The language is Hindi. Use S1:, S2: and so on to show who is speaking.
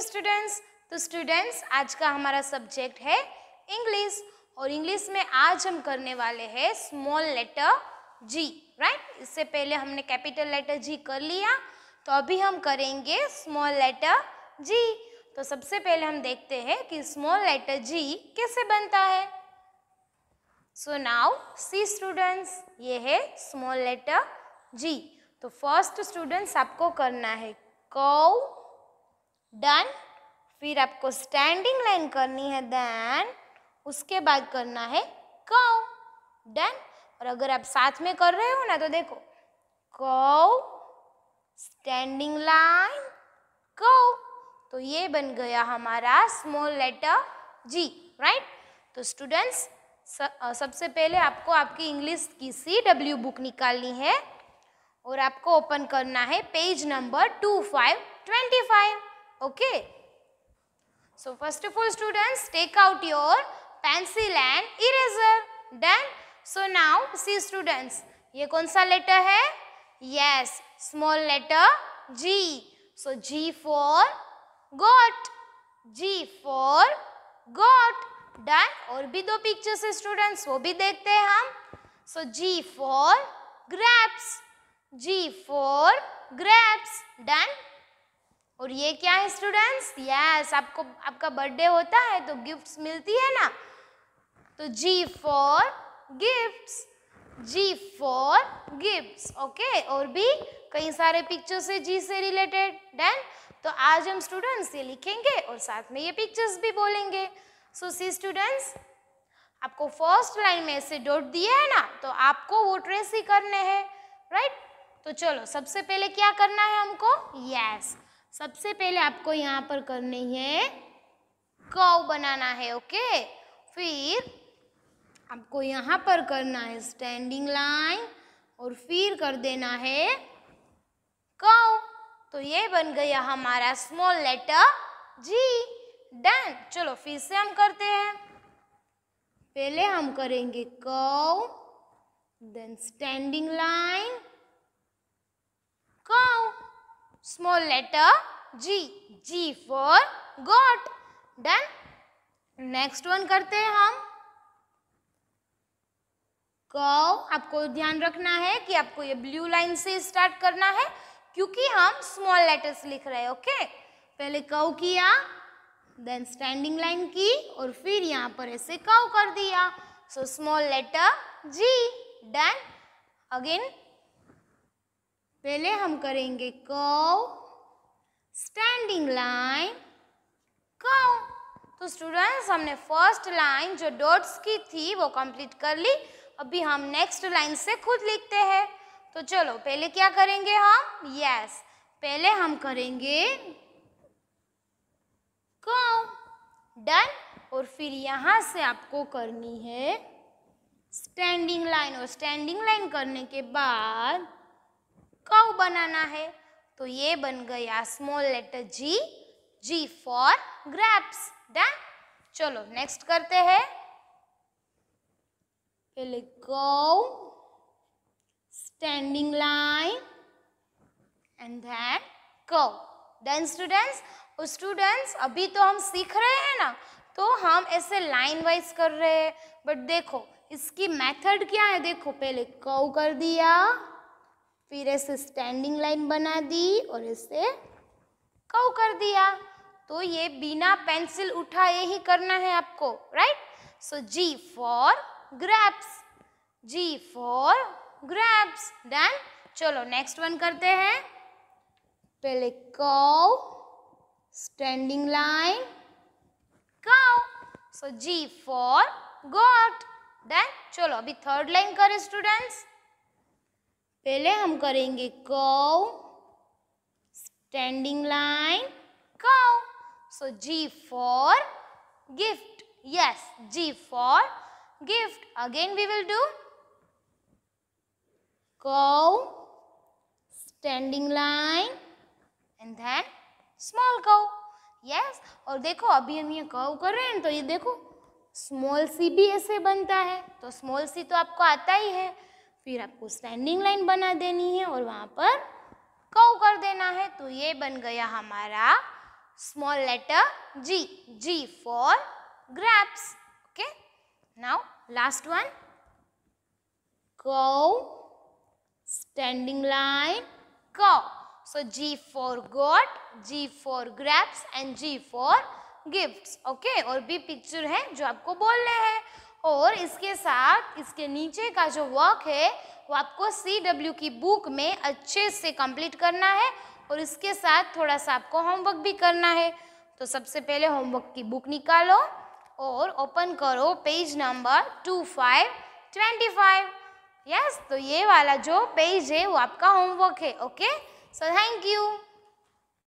S1: यू स्टूडेंट्स तो स्टूडेंट्स आज का हमारा सब्जेक्ट है इंग्लिश और इंग्लिश में आज हम करने वाले हैं स्मॉल लेटर जी राइट इससे पहले हमने कैपिटल लेटर जी कर लिया तो अभी हम करेंगे स्मॉल लेटर जी तो सबसे पहले हम देखते हैं कि स्मॉल लेटर जी कैसे बनता है सो नाउ सी स्टूडेंट्स ये है स्मॉल लेटर जी तो फर्स्ट स्टूडेंट्स आपको करना है कौ डन फिर आपको स्टैंडिंग लाइन करनी है देन उसके बाद करना है कौ डन और अगर आप साथ में कर रहे हो ना तो देखो कौ स्टैंडिंग लाइन कौ तो ये बन गया हमारा स्मॉल लेटर जी राइट तो स्टूडेंट्स सबसे पहले आपको आपकी इंग्लिश की सी डब्ल्यू बुक निकालनी है और आपको ओपन करना है page number two five twenty five Okay. So first of all students take out your pencil and eraser. then So now see students ye kaun sa letter hai yes small letter G. So G for got. G for got. Done. और भी दो pictures है students वो भी देखते हैं हम. So G for grabs. G for grabs. Done. और ये क्या है स्टूडेंट्स यस आपको आपका बर्थडे होता है तो गिफ्ट्स मिलती है ना तो G for gifts G for gifts okay और भी कई सारे पिक्चर्स है जी से रिलेटेड डन तो आज हम स्टूडेंट्स ये लिखेंगे और साथ में ये पिक्चर्स भी बोलेंगे सो सी स्टूडेंट्स आपको फर्स्ट लाइन में ऐसे डॉट दिए है ना तो आपको वो ट्रेस ही करने हैं राइट right? तो चलो सबसे पहले क्या करना है हमको यस yes. सबसे पहले आपको यहाँ पर करनी है कव बनाना है ओके फिर आपको यहाँ पर करना है स्टैंडिंग लाइन और फिर कर देना है कव तो ये बन गया हमारा स्मॉल लेटर जी डन चलो फिर से हम करते हैं पहले हम करेंगे curve then standing line curve small letter G. G for got. Done. Next one करते हैं हम कव आपको ध्यान रखना है कि आपको ये ब्लू लाइन से स्टार्ट करना है क्योंकि हम स्मॉल लेटर्स लिख रहे हैं ओके पहले कौ किया देन स्टैंडिंग लाइन की और फिर यहाँ पर ऐसे कव कर दिया so small letter g done again पहले हम करेंगे कौ स्टैंडिंग लाइन कौ तो स्टूडेंट्स हमने फर्स्ट लाइन जो डॉट्स की थी वो कंप्लीट कर ली अभी हम नेक्स्ट लाइन से खुद लिखते हैं तो चलो पहले क्या करेंगे हम यस पहले हम करेंगे कौ डन और फिर यहाँ से आपको करनी है स्टैंडिंग लाइन और स्टैंडिंग लाइन करने के बाद कव बनाना है तो ये बन गया small letter G G for grapes done चलो नेक्स्ट करते हैं पहले curve standing line and then curve done students students अभी तो हम सीख रहे हैं ना तो हम ऐसे लाइन वाइज कर रहे हैं बट देखो इसकी मेथड क्या है देखो पहले कव कर दिया फिर ऐसे स्टैंडिंग लाइन बना दी और ऐसे कव कर दिया तो ये बिना पेंसिल उठाए ही करना है आपको right so G for grapes G for grapes done चलो नेक्स्ट वन करते हैं पहले curve standing line curve so G for goat done चलो अभी थर्ड लाइन करे स्टूडेंट्स पहले हम करेंगे कौ standing line curve so G for gift yes G for gift again we will do curve standing line and then small curve yes और देखो अभी हम ये कौ कर रहे हैं तो ये देखो स्मॉल सी भी ऐसे बनता है तो स्मॉल सी तो आपको आता ही है फिर आपको स्टैंडिंग लाइन बना देनी है और वहाँ पर कव कर देना है तो ये बन गया हमारा small letter G G for grapes okay now last one curve standing line cow so G for goat G for grapes and G for gifts okay और भी पिक्चर है जो आपको बोलने हैं और इसके साथ इसके नीचे का जो वर्क है वो आपको सी डब्ल्यू की बुक में अच्छे से कंप्लीट करना है और इसके साथ थोड़ा सा आपको होमवर्क भी करना है तो सबसे पहले होमवर्क की बुक निकालो और ओपन करो page number two five twenty five yes तो ये वाला जो पेज है वो आपका होमवर्क है ओके सो थैंक यू